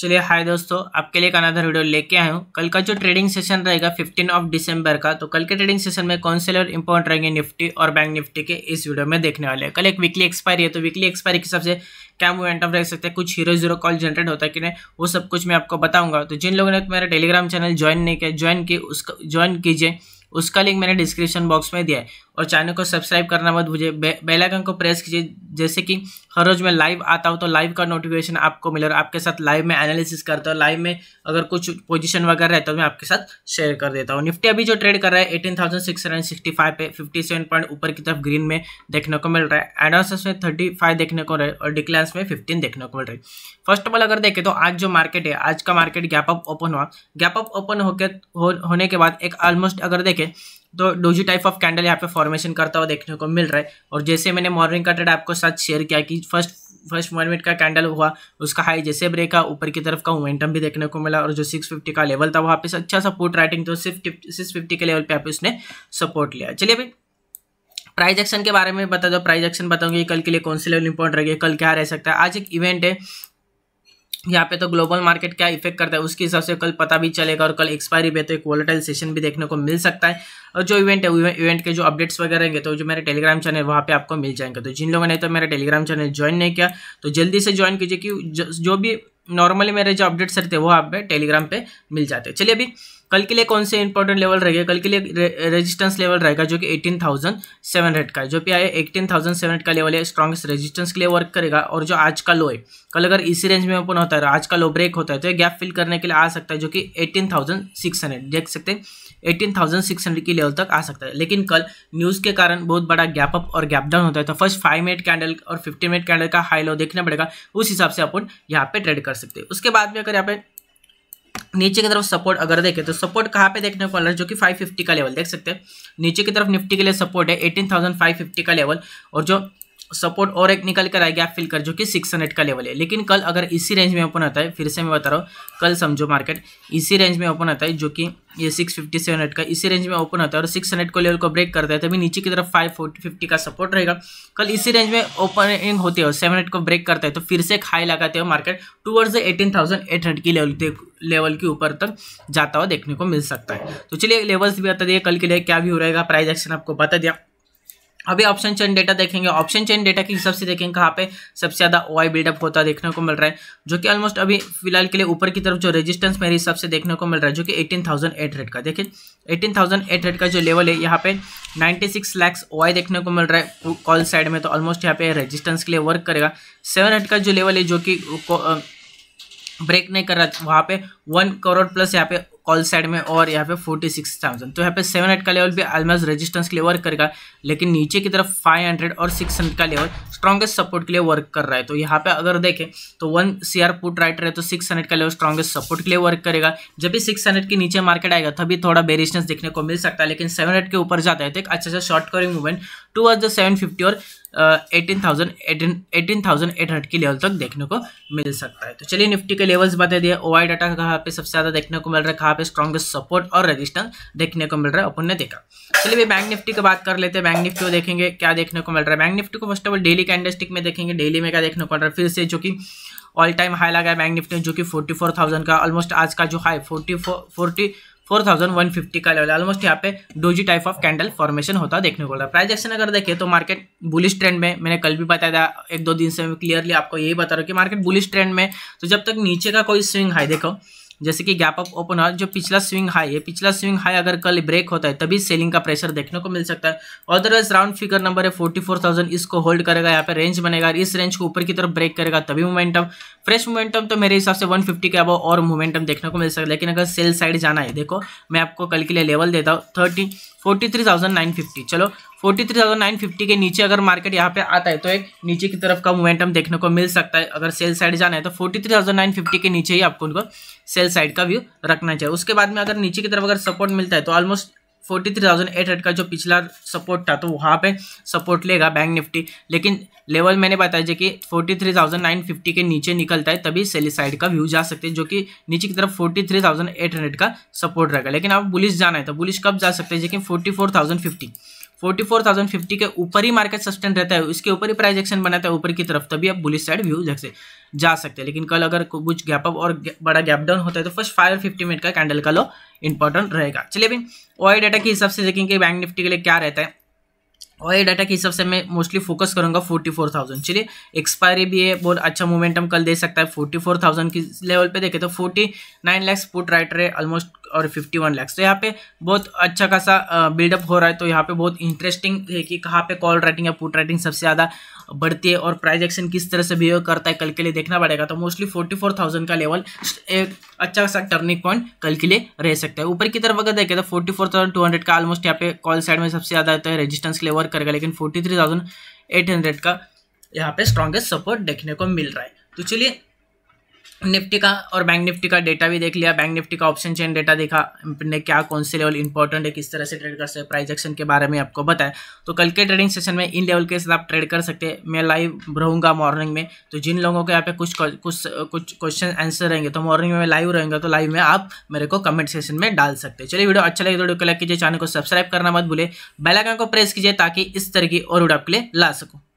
चलिए हाय दोस्तों आपके लिए एक अनादर वीडियो लेके आया हूँ कल का जो ट्रेडिंग सेशन रहेगा फिफ्टीन ऑफ दिसंबर का तो कल के ट्रेडिंग सेशन में कौन से लेवल इंपॉर्टेंट रहेंगे निफ्टी और बैंक निफ्टी के इस वीडियो में देखने वाले हैं कल एक वीकली एक्सपायरी है तो वीकली एक्सपायरी के हिसाब से क्या ऑफ रह सकते हैं कुछ हीरो जीरो कॉल जनरेट होता है कि नहीं वो सब कुछ मैं आपको बताऊंगा तो जिन लोगों ने मेरा टेलीग्राम चैनल ज्वाइन नहीं किया ज्वाइन किया उसका ज्वाइन कीजिए उसका लिंक मैंने डिस्क्रिप्शन बॉक्स में दिया है और चैनल को सब्सक्राइब करना मत भूलिए बे, बेल आइकन को प्रेस कीजिए जैसे कि हर रोज़ मैं लाइव आता हूँ तो लाइव का नोटिफिकेशन आपको मिले और आपके साथ लाइव में एनालिसिस करता हूँ लाइव में अगर कुछ पोजिशन वगैरह है तो मैं आपके साथ शेयर कर देता हूँ निफ्टी अभी जो ट्रेड कर रहा है eighteen thousand six hundred sixty five पे फिफ्टी सेवन पॉइंट ऊपर की तरफ ग्रीन में देखने को मिल रहा है एडवांस में थर्टी फाइव देखने को रहे और डिक्लांस में फिफ्टीन देखने को मिल रही है फर्स्ट ऑफ ऑल अगर देखें तो आज जो मार्केट है आज का मार्केट गैप अप ओपन हुआ गैप अप ओपन होकर होने के बाद एक ऑलमोस्ट अगर देखें ठीक है तो डोजी टाइप ऑफ कैंडल यहाँ पे फॉर्मेशन करता हुआ देखने को मिल रहा है और जैसे मैंने मॉर्निंग का ट्रेड आपको साथ शेयर किया कि फर्स्ट फर्स्ट वन मिनट का कैंडल हुआ उसका हाई जैसे ब्रेक का ऊपर की तरफ का मोमेंटम भी देखने को मिला और जो 650 का लेवल था वहाँ पे अच्छा सपोर्ट राइटिंग तो सिर्फ सिक्स के लेवल पर आप उसने सपोर्ट लिया चलिए अभी प्राइज एक्शन के बारे में बता दो प्राइज एक्शन बताऊंगी कल के लिए कौन से लेवल इंपॉर्टेंट रहेगी कल क्या रह सकता है आज एक इवेंट है यहाँ पे तो ग्लोबल मार्केट क्या इफेक्ट करता है उसके हिसाब से कल पता भी चलेगा और कल एक्सपायरी पे तो एक वॉलेटाइल सेशन भी देखने को मिल सकता है और जो इवेंट है इवेंट के जो अपडेट्स वगैरह रहेंगे तो जो मेरे टेलीग्राम चैनल वहाँ पे आपको मिल जाएंगे तो जिन लोगों ने तो मेरा टेलीग्राम चैनल ज्वाइन नहीं किया तो जल्दी से ज्वाइन कीजिए कि जो भी नॉर्मली मेरे जो अपडेट्स रहते हैं वो आप टेलीग्राम पर मिल जाते हैं चलिए अभी कल के लिए कौन से इंपॉर्टेंट लेवल रहेगा कल के लिए रेजिस्टेंस लेवल रहेगा जो कि 18,700 का है जो कि आया 18,700 का लेवल है स्ट्रॉन्गेस्ट रेजिस्टेंस के लिए वर्क करेगा और जो आज का लो है कल अगर इसी रेंज में ओपन होता है आज का लो ब्रेक होता है तो गैप फिल करने के लिए आ सकता है जो कि हंड्रेड देख सकते हैं हंड्रेड की लेवल तक आ सकता है लेकिन कल न्यूज़ के कारण बहुत बड़ा गैप अप और गैप डाउन होता है तो फर्स्ट फाइव मिनट कैंडल और फिफ्टीन मिनट कैंडल का हाई लो देखना पड़ेगा उस हिसाब से अपन यहाँ पे ट्रेड कर सकते हैं उसके बाद में अगर यहाँ पे नीचे की तरफ सपोर्ट अगर देखें तो सपोर्ट कहाँ पे देखने को मिल रहा है जो कि 550 का लेवल देख सकते हैं नीचे की तरफ निफ्टी के लिए सपोर्ट है 18,550 का लेवल और जो सपोर्ट और एक निकल कर आ गया फिल कर जो कि 600 का लेवल है लेकिन कल अगर इसी रेंज में ओपन आता है फिर से मैं बता रहा हूँ कल समझो मार्केट इसी रेंज में ओपन आता है जो कि ये हंड्रेड का इसी रेंज में ओपन आता है और 600 को लेवल को ब्रेक करता है तभी नीचे की तरफ फाइव फिफ्टी का सपोर्ट रहेगा कल इसी रेंज में ओपनिंग होती है और हंड्रेड को ब्रेक करता है तो फिर से एक हाई लगाते हो मार्केट टूवर्ड्स एटीन की लेवल लेवल के ऊपर तक जाता हुआ देखने को मिल सकता है तो चलिए लेवल्स भी बता दिए कल के लिए क्या हो रहेगा प्राइस एक्शन आपको बता दिया अभी ऑप्शन चेन डेटा देखेंगे ऑप्शन चेन डेटा के हिसाब से देखेंगे कहाँ पे सबसे ज़्यादा ओ आई बिल्डअप होता देखने को मिल रहा है जो कि ऑलमोस्ट अभी फिलहाल के लिए ऊपर की तरफ जो रेजिस्टेंस मेरे हिसाब से देखने को मिल रहा है जो कि एटीन थाउजेंड एट हंड्रेड का देखिए एटीन थाउजेंड हंड्रेड का जो लेवल है यहाँ पे ninety six lakhs O I देखने को मिल रहा है कॉल तो साइड में तो ऑलमोस्ट यहाँ पे रजिस्टेंस के लिए वर्क करेगा सेवन का जो लेवल है जो कि ब्रेक नहीं कर रहा वहाँ पे वन करोड़ प्लस यहाँ पे कॉल साइड में और यहाँ पे फोर्टी सिक्स थाउजेंड तो यहाँ पे सेवन हंड्रेड का लेवल भी आलमाज रेजिस्टेंस के लिए वर्क करेगा लेकिन नीचे की तरफ फाइव हंड्रेड और सिक्स हंड्रेड का लेवल स्ट्रॉगेस्ट सपोर्ट के लिए वर्क कर रहा है तो यहाँ पे अगर देखें तो one C R put writer है तो सिक्स हंड्रेड का लेवल स्ट्रॉगेस्ट सपोर्ट के लिए वर्क करेगा जब भी सिक्स हंड्रेड के नीचे मार्केट आएगा तभी थोड़ा बेरिशनेस देखने को मिल सकता है लेकिन सेवन हंड्रेड के ऊपर जाता है तो एक अच्छा सा short covering movement to the seven fifty और eighteen thousand eighteen thousand eight hundred के लेवल तक देखने को मिल सकता है तो चलिए निफ्टी के लेवल्स बता दिए ओ आई डाटा का यहाँ पे सबसे ज़्यादा देखने को मिल रहा है कहाँ पे स्ट्रॉगेस्ट सपोर्ट और रेजिस्टेंस देखने को मिल रहा है अपन ने देखा चलिए भी बैंक निफ्टी की बात कर लेते हैं बैंक निफ्टी को देखेंगे क्या देखने को मिल रहा है बैंक निफ्टी को first of all daily candlestick में देखेंगे डेली में क्या देखने को मिल रहा है फिर से जो कि ऑल टाइम हाई लगा है बैंक निफ्टी जो कि फोर्टी का ऑलमोस्ट आज का जो high forty forty four thousand one fifty का लेवल ऑलमोस्ट यहाँ पे doji type of candle formation होता देखने को मिला प्राइस एक्शन अगर देखें तो मार्केट बुलिश ट्रेंड में मैंने कल भी बताया था एक दो दिन से मैं क्लियरली आपको यही बता रहा हूँ कि मार्केट बुलिश ट्रेंड में तो जब तक नीचे का कोई स्विंग हाई देखो जैसे कि गैप अप ओपन हुआ जो पिछला स्विंग हाई है पिछला स्विंग हाई अगर कल ब्रेक होता है तभी सेलिंग का प्रेशर देखने को मिल सकता है अदरवाइज राउंड फिगर नंबर है फोर्टी फोर थाउजेंड इसको होल्ड करेगा यहाँ पर रेंज बनेगा इस रेंज को ऊपर की तरफ ब्रेक करेगा तभी मोमेंटम फ्रेश मोमेंटम तो मेरे हिसाब से वन फिफ्टी के अब और मोमेंटम देखने को मिल सकता है लेकिन अगर सेल साइड जाना है देखो मैं आपको कल के लिए लेवल देता हूँ thirty forty three thousand nine fifty चलो forty three thousand nine fifty के नीचे अगर मार्केट यहाँ पे आता है तो एक नीचे की तरफ का मोमेंटम देखने को मिल सकता है अगर सेल साइड जाना है तो forty three thousand nine fifty के नीचे ही आपको उनको सेल साइड का व्यू रखना चाहिए उसके बाद में अगर नीचे की तरफ अगर सपोर्ट मिलता है तो almost forty three thousand eight hundred का जो पिछला सपोर्ट था तो वहाँ पे सपोर्ट लेगा बैंक निफ्टी लेकिन लेवल मैंने बताया कि forty three thousand nine fifty के नीचे निकलता है तभी सेली साइड का व्यू जा सकते हैं जो कि नीचे की तरफ forty three thousand eight hundred का सपोर्ट रहेगा लेकिन आप बुलिस जाना है तो बुलिस कब जा सकते हैं लेकिन forty four thousand fifty forty four thousand fifty के ऊपर ही मार्केट सस्टेन रहता है उसके ऊपर ही प्राइस एक्शन बनाता है ऊपर की तरफ तभी आप बुलिस साइड व्यू जैसे जा सकते हैं लेकिन कल अगर कुछ गैप अप और बड़ा गैप डाउन होता है तो फर्स्ट फाइव और फिफ्टी मिनट का कैंडल का लो इंपॉर्टेंट रहेगा चलिए भाई ओआई डाटा के हिसाब से देखेंगे बैंक निफ्टी के लिए क्या रहता है और ये डाटा के हिसाब से मैं मोस्टली फोकस करूंगा फोर्टी फोर थाउजेंड चलिए एक्सपायरी भी है बहुत अच्छा मोमेंटम कल दे सकता है फोर्टी फोर थाउजेंड की लेवल पे देखें तो forty nine lakhs put writer है ऑलमोस्ट और फिफ्टी वन लैक्स तो यहाँ पे बहुत अच्छा खासा बिल्डअप हो रहा है तो यहाँ पे बहुत इंटरेस्टिंग है कि कहाँ पे कॉल राइटिंग या पुट राइटिंग सबसे ज़्यादा बढ़ती है और प्राइज एक्शन किस तरह से बिहेव करता है कल के लिए देखना पड़ेगा तो मोस्टली फोर्टी फोर का लेवल एक अच्छा खासा टर्निंग पॉइंट कल के लिए रह सकता है ऊपर की तरफ अगर देखें तो forty four thousand two hundred का ऑलमोस्ट यहाँ पे कॉल साइड में सबसे ज़्यादा रहता है रेजिस्टेंस लेवल कवर करेगा लेकिन forty three thousand eight hundred का यहाँ पे स्ट्रॉन्गेस्ट सपोर्ट देखने को मिल रहा है तो चलिए निफ्टी का और बैंक निफ्टी का डेटा भी देख लिया बैंक निफ्टी का ऑप्शन चेन डेटा देखा ने क्या कौन से लेवल इंपॉर्टेंट है किस तरह से ट्रेड कर सकते हैं प्राइस एक्शन के बारे में आपको बताया तो कल के ट्रेडिंग सेशन में इन लेवल के साथ आप ट्रेड कर सकते हैं मैं लाइव रहूँगा मॉर्निंग में तो जिन लोगों के यहाँ पे कुछ कुछ कुछ क्वेश्चन आंसर रहेंगे तो मॉर्निंग में मैं लाइव रहूँगा तो लाइव में आप मेरे को कमेंट सेशन में डाल सकते हैं चलिए वीडियो अच्छा लगे तो वीडियो को लाइक कीजिए चैनल को सब्सक्राइब करना मत भूले बेलाइकन को प्रेस कीजिए ताकि इस तरह की और वीडियो आपके लिए ला सकूँ